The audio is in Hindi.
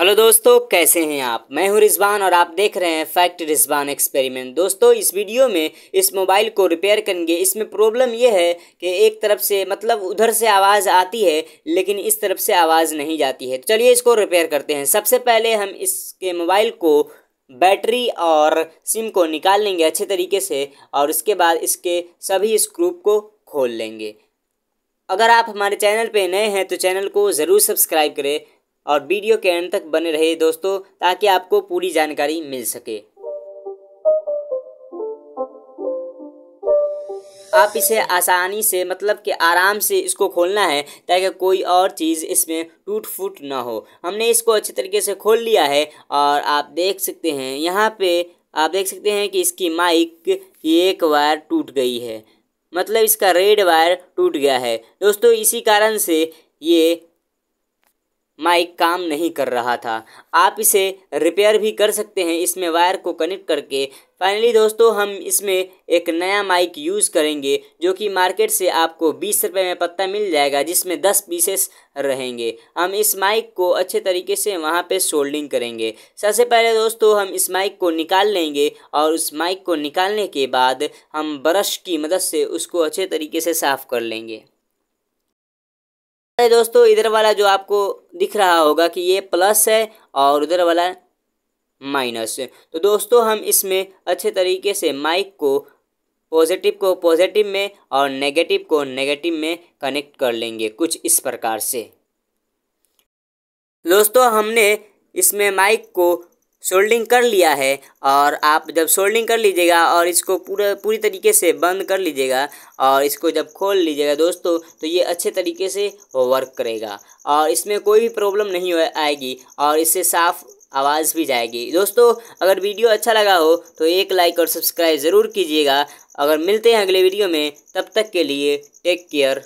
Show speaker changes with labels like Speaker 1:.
Speaker 1: हेलो दोस्तों कैसे हैं आप मैं हूं रिजवान और आप देख रहे हैं फैक्ट रिजवान एक्सपेरिमेंट दोस्तों इस वीडियो में इस मोबाइल को रिपेयर करेंगे इसमें प्रॉब्लम यह है कि एक तरफ से मतलब उधर से आवाज़ आती है लेकिन इस तरफ से आवाज़ नहीं जाती है तो चलिए इसको रिपेयर करते हैं सबसे पहले हम इसके मोबाइल को बैटरी और सिम को निकाल लेंगे अच्छे तरीके से और उसके बाद इसके सभी स्क्रूप को खोल लेंगे अगर आप हमारे चैनल पर नए हैं तो चैनल को ज़रूर सब्सक्राइब करें और वीडियो के अंत तक बने रहे दोस्तों ताकि आपको पूरी जानकारी मिल सके आप इसे आसानी से मतलब कि आराम से इसको खोलना है ताकि कोई और चीज़ इसमें टूट फूट ना हो हमने इसको अच्छे तरीके से खोल लिया है और आप देख सकते हैं यहाँ पे आप देख सकते हैं कि इसकी माइक की एक वायर टूट गई है मतलब इसका रेड वायर टूट गया है दोस्तों इसी कारण से ये माइक काम नहीं कर रहा था आप इसे रिपेयर भी कर सकते हैं इसमें वायर को कनेक्ट करके फाइनली दोस्तों हम इसमें एक नया माइक यूज़ करेंगे जो कि मार्केट से आपको बीस रुपये में पत्ता मिल जाएगा जिसमें दस पीसेस रहेंगे हम इस माइक को अच्छे तरीके से वहाँ पे सोल्डिंग करेंगे सबसे पहले दोस्तों हम इस माइक को निकाल लेंगे और उस माइक को निकालने के बाद हम ब्रश की मदद से उसको अच्छे तरीके से साफ़ कर लेंगे दोस्तों इधर वाला जो आपको दिख रहा होगा कि ये प्लस है और उधर वाला माइनस तो दोस्तों हम इसमें अच्छे तरीके से माइक को पॉजिटिव को पॉजिटिव में और नेगेटिव को नेगेटिव में कनेक्ट कर लेंगे कुछ इस प्रकार से दोस्तों हमने इसमें माइक को सोल्डिंग कर लिया है और आप जब सोल्डिंग कर लीजिएगा और इसको पूरा पूरी तरीके से बंद कर लीजिएगा और इसको जब खोल लीजिएगा दोस्तों तो ये अच्छे तरीके से वर्क करेगा और इसमें कोई भी प्रॉब्लम नहीं आएगी और इससे साफ़ आवाज़ भी जाएगी दोस्तों अगर वीडियो अच्छा लगा हो तो एक लाइक और सब्सक्राइब ज़रूर कीजिएगा अगर मिलते हैं अगले वीडियो में तब तक के लिए टेक केयर